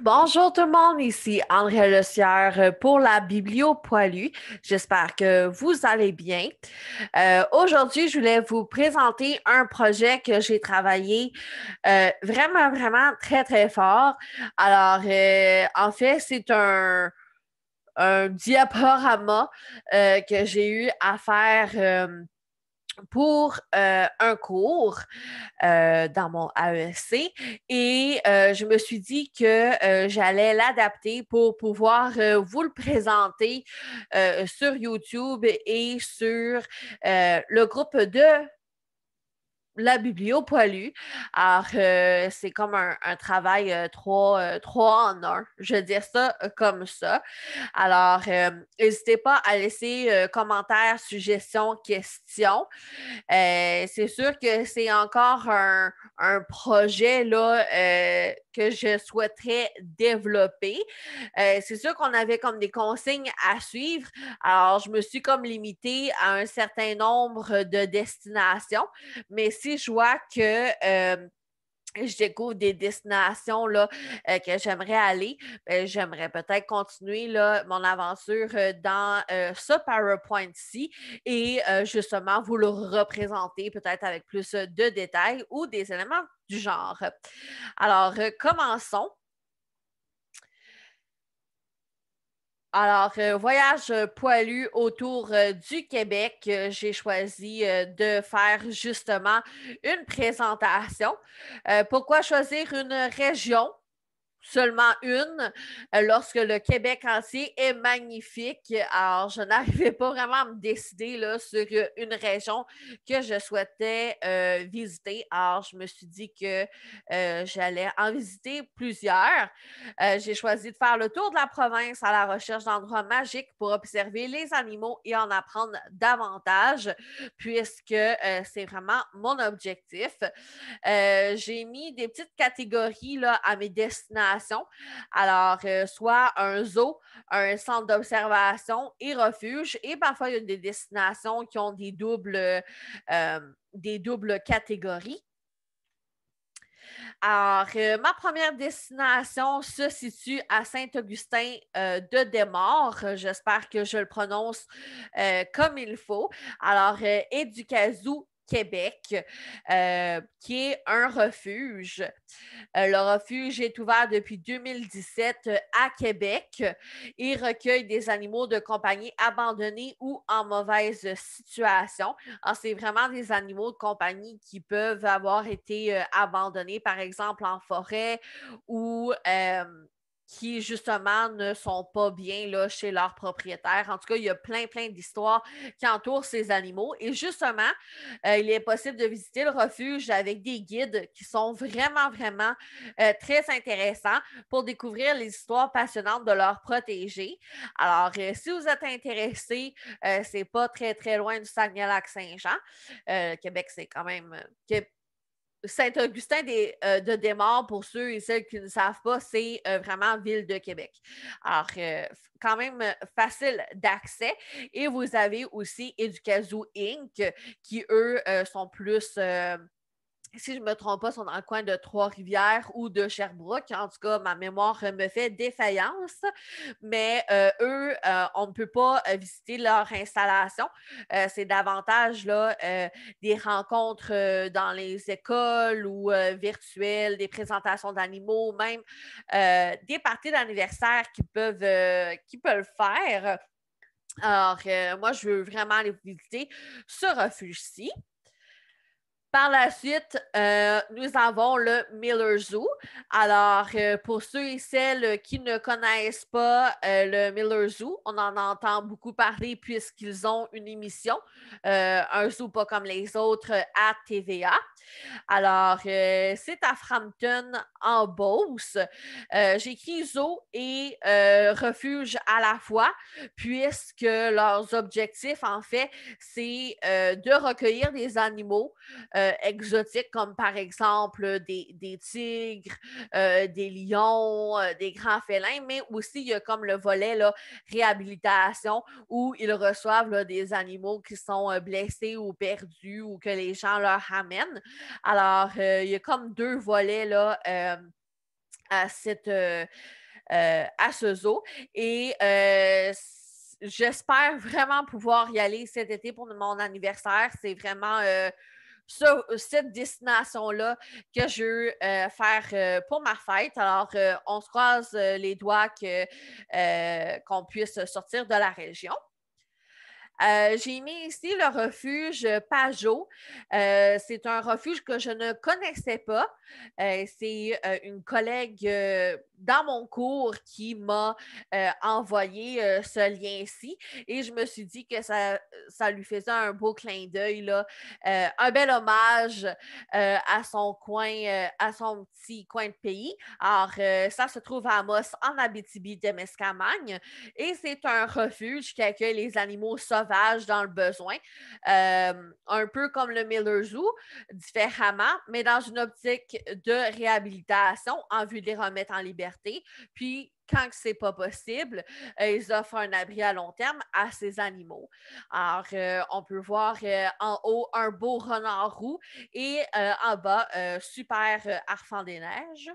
Bonjour tout le monde, ici André Lecière euh, pour la Biblio J'espère que vous allez bien. Euh, aujourd'hui, je voulais vous présenter un projet que j'ai travaillé euh, vraiment, vraiment très, très fort. Alors, en fait, c'est un, diaporama que j'ai eu à faire pour euh, un cours euh, dans mon AEC et euh, je me suis dit que j'allais l'adapter pour pouvoir vous le présenter sur YouTube et sur le groupe de la biblio Alors, euh, c'est comme un, travail euh, euh, trois, en un. Je dirais ça comme ça. Alors, n'hésitez pas à laisser commentaires, suggestions, questions. c'est sûr que c'est encore un, un projet là que je souhaiterais développer. Euh, c'est sûr qu'on avait comme des consignes à suivre. Alors, je me suis comme limitée à un certain nombre de destinations, mais si je vois que euh, je découvre des destinations là, euh, que j'aimerais aller. Ben, j'aimerais peut-être continuer là, mon aventure euh, dans euh, ce PowerPoint-ci et justement vous le représenter peut-être avec plus de détails ou des éléments du genre. Alors, commençons. Alors, euh, voyage euh, poilu autour euh, du Québec, j'ai choisi de faire justement une présentation. pourquoi choisir une région? seulement une, euh, lorsque le Québec entier est magnifique. Alors, je n'arrivais pas vraiment à me décider sur euh, une région que je souhaitais euh, visiter. Alors, je me suis dit que j'allais en visiter plusieurs. J'ai choisi de faire le tour de la province à la recherche d'endroits magiques pour observer les animaux et en apprendre davantage, puisque c'est vraiment mon objectif. J'ai mis des petites catégories là, à mes destinations alors, euh, soit un zoo, un centre d'observation et refuge. Et parfois, il y a des destinations qui ont des doubles, euh, des doubles catégories. Alors, euh, ma première destination se situe à Saint-Augustin de Desmaures. J'espère que je le prononce comme il faut. Alors, Éducazou. Québec, euh, qui est un refuge. Euh, le refuge est ouvert depuis 2017 euh, à Québec et recueille des animaux de compagnie abandonnés ou en mauvaise situation. C'est vraiment des animaux de compagnie qui peuvent avoir été abandonnés, par exemple en forêt ou qui, justement, ne sont pas bien là, chez leurs propriétaires. En tout cas, il y a plein, plein d'histoires qui entourent ces animaux. Et justement, euh, il est possible de visiter le refuge avec des guides qui sont vraiment, vraiment euh, très intéressants pour découvrir les histoires passionnantes de leurs protégés. Alors, euh, si vous êtes intéressé, c'est pas très, très loin du Saguenay-Lac-Saint-Jean. Québec, c'est quand même... Saint-Augustin des, euh, de Desmaures, pour ceux et celles qui ne savent pas, c'est euh, vraiment ville de Québec. Alors, euh, quand même facile d'accès. Et vous avez aussi Educazoo Inc., qui, eux, sont plus si je ne me trompe pas, sont dans le coin de Trois-Rivières ou de Sherbrooke. En tout cas, ma mémoire me fait défaillance. Mais euh, eux, euh, on ne peut pas euh, visiter leur installation. c'est davantage là, des rencontres dans les écoles ou virtuelles, des présentations d'animaux, même des parties d'anniversaire qui peuvent, le faire. Alors, moi, je veux vraiment les visiter ce refuge-ci. Par la suite, euh, nous avons le Miller Zoo. Alors, euh, pour ceux et celles qui ne connaissent pas euh, le Miller Zoo, on en entend beaucoup parler puisqu'ils ont une émission, un zoo pas comme les autres, à TVA. Alors, c'est à Frampton, en Beauce. J'ai écrit zoo et refuge à la fois, puisque leurs objectifs, en fait, c'est de recueillir des animaux euh, exotiques, comme par exemple des, tigres, euh, des lions, euh, des grands félins, mais aussi il y a comme le volet réhabilitation où ils reçoivent des animaux qui sont blessés ou perdus ou que les gens leur amènent. Alors, il y a comme deux volets à ce zoo. Et j'espère vraiment pouvoir y aller cet été pour mon anniversaire. C'est vraiment euh, cette destination-là que je veux euh, faire euh, pour ma fête. Alors, on se croise les doigts qu'on puisse sortir de la région. J'ai mis ici le refuge Pajot. C'est un refuge que je ne connaissais pas. C'est une collègue dans mon cours qui m'a euh, envoyé euh, ce lien-ci et je me suis dit que ça, ça lui faisait un beau clin d'œil, euh, un bel hommage à son coin, à son petit coin de pays. Alors, ça se trouve à Amos, en abitibi Mescamagne, et c'est un refuge qui accueille les animaux sauvages dans le besoin, un peu comme le Miller Zoo, différemment, mais dans une optique de réhabilitation en vue de les remettre en liberté puis, quand ce n'est pas possible, euh, ils offrent un abri à long terme à ces animaux. Alors, euh, on peut voir euh, en haut un beau renard roux et en bas, super arfan des neiges.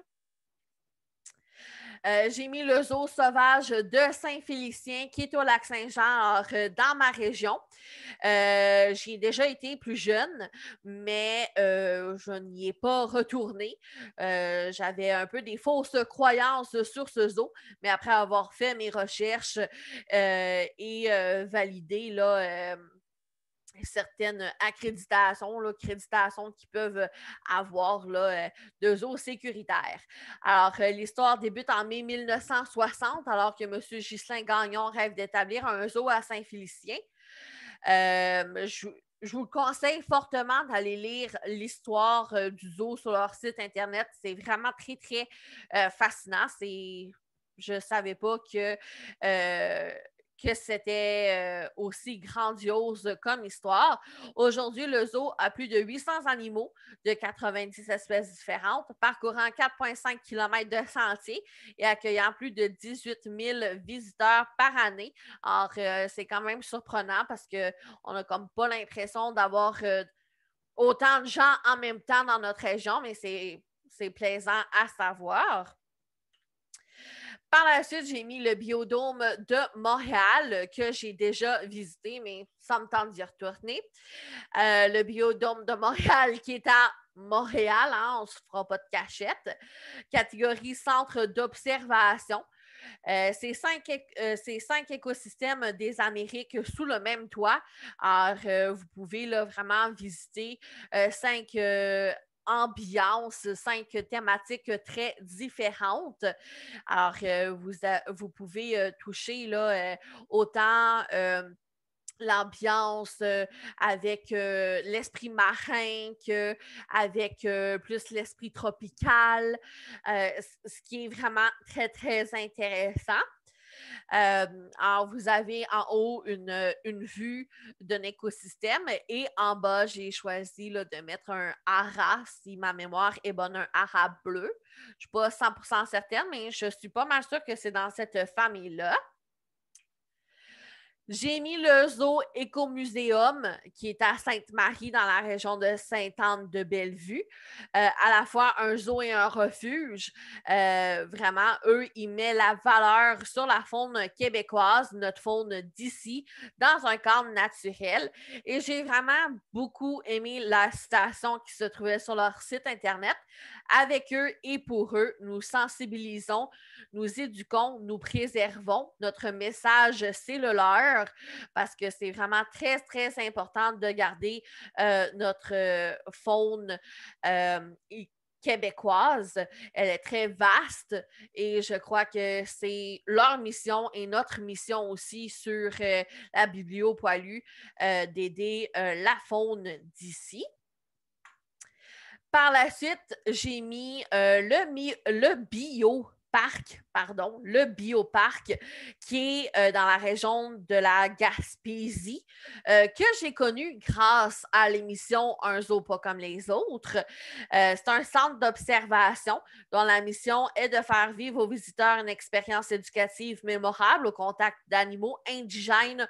Euh, j'ai mis le zoo sauvage de Saint-Félicien qui est au lac Saint-Jean euh, dans ma région. Euh, j'y ai déjà été plus jeune, mais je n'y ai pas retourné. J'avais un peu des fausses croyances sur ce zoo, mais après avoir fait mes recherches et validé là, certaines euh, accréditations, là, qu'ils peuvent euh, avoir là, euh, de zoos sécuritaires. Alors, l'histoire débute en mai 1960, alors que M. Ghislain Gagnon rêve d'établir un zoo à Saint-Félicien. je, vous conseille fortement d'aller lire l'histoire du zoo sur leur site Internet. C'est vraiment très, très fascinant. je ne savais pas que que c'était euh, aussi grandiose comme histoire. Aujourd'hui, le zoo a plus de 800 animaux de 90 espèces différentes, parcourant 4,5 km de sentiers et accueillant plus de 18 000 visiteurs par année. Alors, euh, c'est quand même surprenant parce qu'on n'a comme pas l'impression d'avoir euh, autant de gens en même temps dans notre région, mais c'est plaisant à savoir. Par la suite, j'ai mis le biodôme de Montréal euh, que j'ai déjà visité, mais ça me tente d'y retourner. Euh, le biodôme de Montréal qui est à Montréal, hein, on ne se fera pas de cachette. Catégorie centre d'observation. Euh, c'est cinq, écosystèmes des Amériques sous le même toit. Alors, vous pouvez là, vraiment visiter cinq ambiance, cinq thématiques euh, très différentes. Alors, euh, vous, vous pouvez euh, toucher là, autant l'ambiance avec l'esprit marin que avec plus l'esprit tropical, ce qui est vraiment très, très intéressant. Euh, alors, vous avez en haut une, vue d'un écosystème et en bas, j'ai choisi de mettre un ara si ma mémoire est bonne, un ara bleu. Je ne suis pas 100% certaine, mais je suis pas mal sûre que c'est dans cette famille-là. J'ai mis le zoo Écomuséum qui est à Sainte-Marie dans la région de Sainte-Anne-de-Bellevue. Euh, à la fois un zoo et un refuge. Euh, vraiment, eux, ils mettent la valeur sur la faune québécoise, notre faune d'ici, dans un cadre naturel. Et j'ai vraiment beaucoup aimé la station qui se trouvait sur leur site Internet avec eux et pour eux. Nous sensibilisons, nous éduquons, nous préservons. Notre message, c'est le leur parce que c'est vraiment très, très important de garder euh, notre euh, faune euh, québécoise. Elle est très vaste et je crois que c'est leur mission et notre mission aussi sur la Bibliopoilu poilu d'aider la faune d'ici. Par la suite, j'ai mis euh, le, le bio parc, pardon, le bioparc qui est euh, dans la région de la Gaspésie, euh, que j'ai connu grâce à l'émission Un zoo pas comme les autres. Euh, c'est un centre d'observation dont la mission est de faire vivre aux visiteurs une expérience éducative mémorable au contact d'animaux indigènes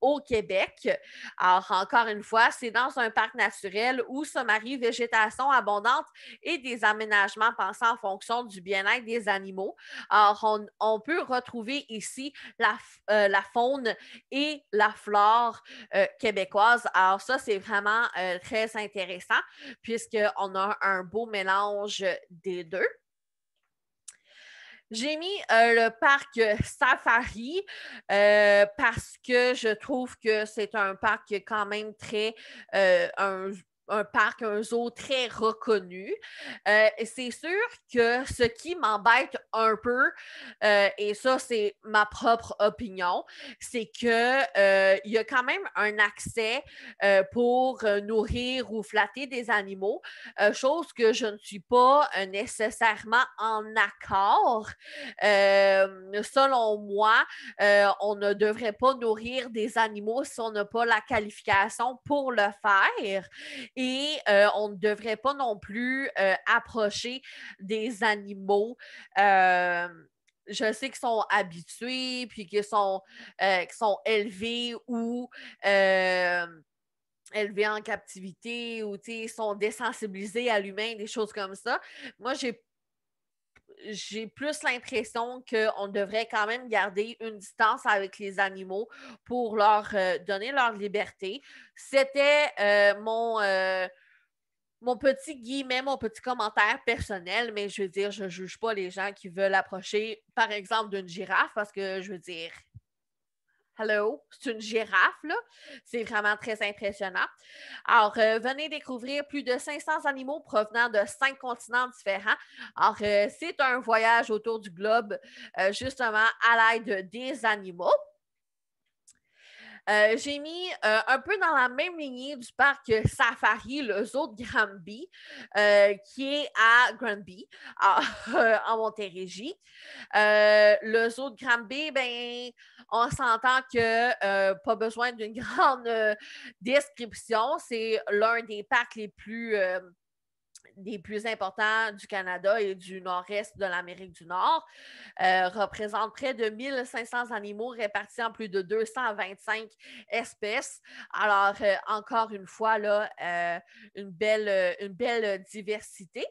au Québec. Alors, encore une fois, c'est dans un parc naturel où se marie végétation abondante et des aménagements pensés en fonction du bien-être des animaux alors, on, peut retrouver ici la, euh, faune et la flore euh, québécoise. Alors, ça, c'est vraiment euh, très intéressant puisqu'on a un beau mélange des deux. J'ai mis le parc Safari parce que je trouve que c'est un parc quand même très un, un parc, un zoo très reconnu. Euh, c'est sûr que ce qui m'embête un peu, euh, et ça c'est ma propre opinion, c'est qu'il euh, y a quand même un accès pour nourrir ou flatter des animaux, chose que je ne suis pas nécessairement en accord. selon moi, on ne devrait pas nourrir des animaux si on n'a pas la qualification pour le faire et euh, on ne devrait pas non plus euh, approcher des animaux. Euh, je sais qu'ils sont habitués, puis qu'ils sont, sont élevés ou élevés en captivité ou sont désensibilisés à l'humain, des choses comme ça. Moi, j'ai j'ai plus l'impression qu'on devrait quand même garder une distance avec les animaux pour leur euh, donner leur liberté. C'était euh, mon, euh, mon petit guillemet, mon petit commentaire personnel, mais je veux dire, je ne juge pas les gens qui veulent approcher, par exemple, d'une girafe, parce que je veux dire, Hello, c'est une girafe, là. C'est vraiment très impressionnant. Alors, euh, venez découvrir plus de 500 animaux provenant de cinq continents différents. Alors, euh, c'est un voyage autour du globe, euh, justement, à l'aide des animaux. Euh, j'ai mis euh, un peu dans la même lignée du parc Safari, le zoo de Granby, euh, qui est à Granby, en Montérégie. le zoo de Granby, ben, on s'entend que pas besoin d'une grande description. C'est l'un des parcs les plus des plus importants du Canada et du nord-est de l'Amérique du Nord, euh, représente près de 1500 animaux répartis en plus de 225 espèces. Alors, euh, encore une fois, là, euh, une, belle, diversité.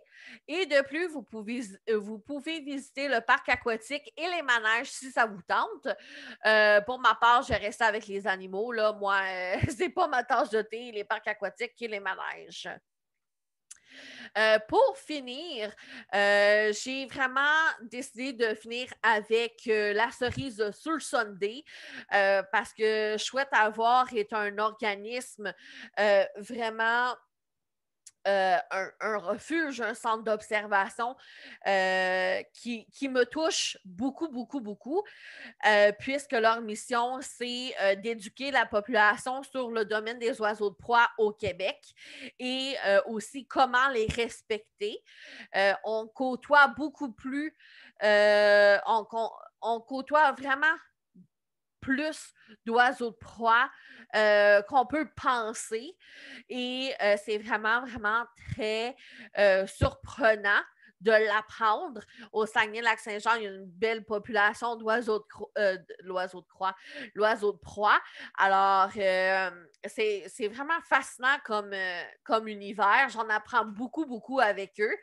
Et de plus, vous pouvez, euh, vous pouvez visiter le parc aquatique et les manèges si ça vous tente. pour ma part, je reste avec les animaux. Là. Moi, n'est pas ma tâche de thé, les parcs aquatiques et les manèges. Euh, pour finir, euh, j'ai vraiment décidé de finir avec euh, la cerise sur le Sunday parce que Chouette Avoir est un organisme vraiment euh, un, refuge, un centre d'observation euh, qui, me touche beaucoup, beaucoup, beaucoup, euh, puisque leur mission, c'est d'éduquer la population sur le domaine des oiseaux de proie au Québec et aussi comment les respecter. on côtoie beaucoup plus, on côtoie vraiment plus d'oiseaux de proie euh, qu'on peut penser. Et euh, c'est vraiment, vraiment très euh, surprenant de l'apprendre. Au Saguenay-Lac-Saint-Jean, il y a une belle population d'oiseaux de, de croix, l'oiseau de proie. Alors, c'est vraiment fascinant comme, comme univers. J'en apprends beaucoup, beaucoup avec eux.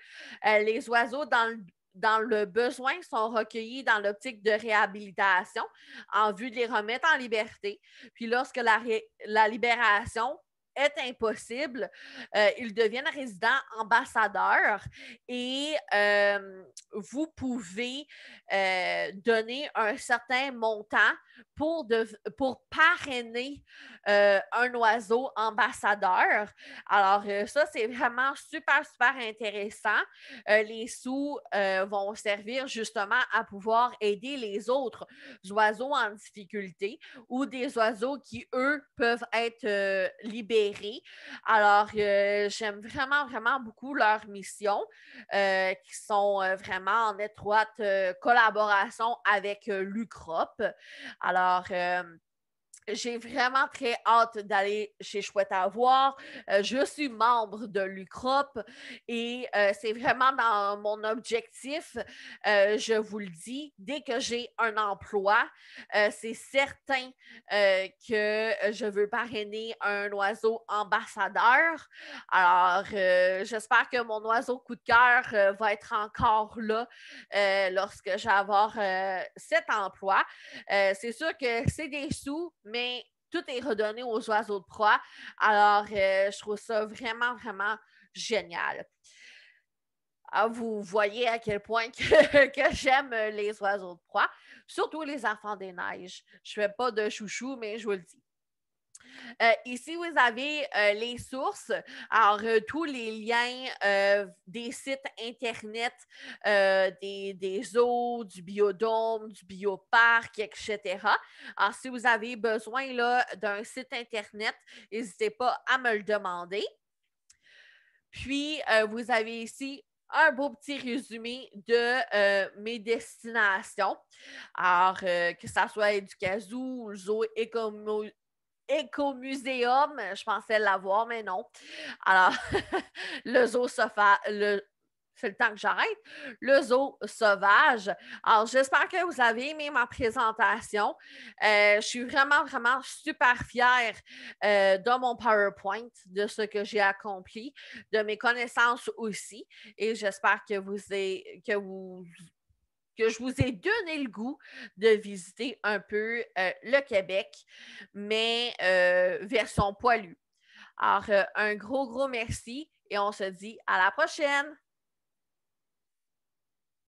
les oiseaux dans le dans le besoin sont recueillis dans l'optique de réhabilitation en vue de les remettre en liberté. Puis lorsque la, la libération est impossible. Euh, ils deviennent résidents ambassadeurs et euh, vous pouvez euh, donner un certain montant pour, pour parrainer un oiseau ambassadeur. Alors, ça, c'est vraiment super, super intéressant. les sous vont servir justement à pouvoir aider les autres oiseaux en difficulté ou des oiseaux qui, eux, peuvent être libérés alors, euh, j'aime vraiment, vraiment beaucoup leurs missions euh, qui sont euh, vraiment en étroite collaboration avec l'UCROP. Alors, j'ai vraiment très hâte d'aller chez Chouette à voir. Euh, je suis membre de l'UCROP et euh, c'est vraiment dans mon objectif, euh, je vous le dis, dès que j'ai un emploi, c'est certain que je veux parrainer un oiseau ambassadeur. Alors, j'espère que mon oiseau coup de cœur va être encore là lorsque je cet emploi. c'est sûr que c'est des sous, mais tout est redonné aux oiseaux de proie. Alors, euh, je trouve ça vraiment, vraiment génial. Ah, vous voyez à quel point que, j'aime les oiseaux de proie, surtout les enfants des neiges. Je ne fais pas de chouchou, mais je vous le dis. Euh, ici, vous avez euh, les sources, alors euh, tous les liens des sites Internet, des, des eaux, du biodôme, du bioparc, etc. Alors, si vous avez besoin d'un site Internet, n'hésitez pas à me le demander. Puis, vous avez ici un beau petit résumé de mes destinations. Alors, que ce soit du le zoo écomuséum. Je pensais l'avoir, mais non. Alors, le zoo sauvage, le c'est le temps que j'arrête, le zoo sauvage. Alors, j'espère que vous avez aimé ma présentation. Euh, je suis vraiment, vraiment super fière euh, de mon PowerPoint, de ce que j'ai accompli, de mes connaissances aussi. Et j'espère que vous, avez, que vous que je vous ai donné le goût de visiter un peu euh, le Québec, mais vers euh, version poilu. Alors, euh, un gros, gros merci et on se dit à la prochaine!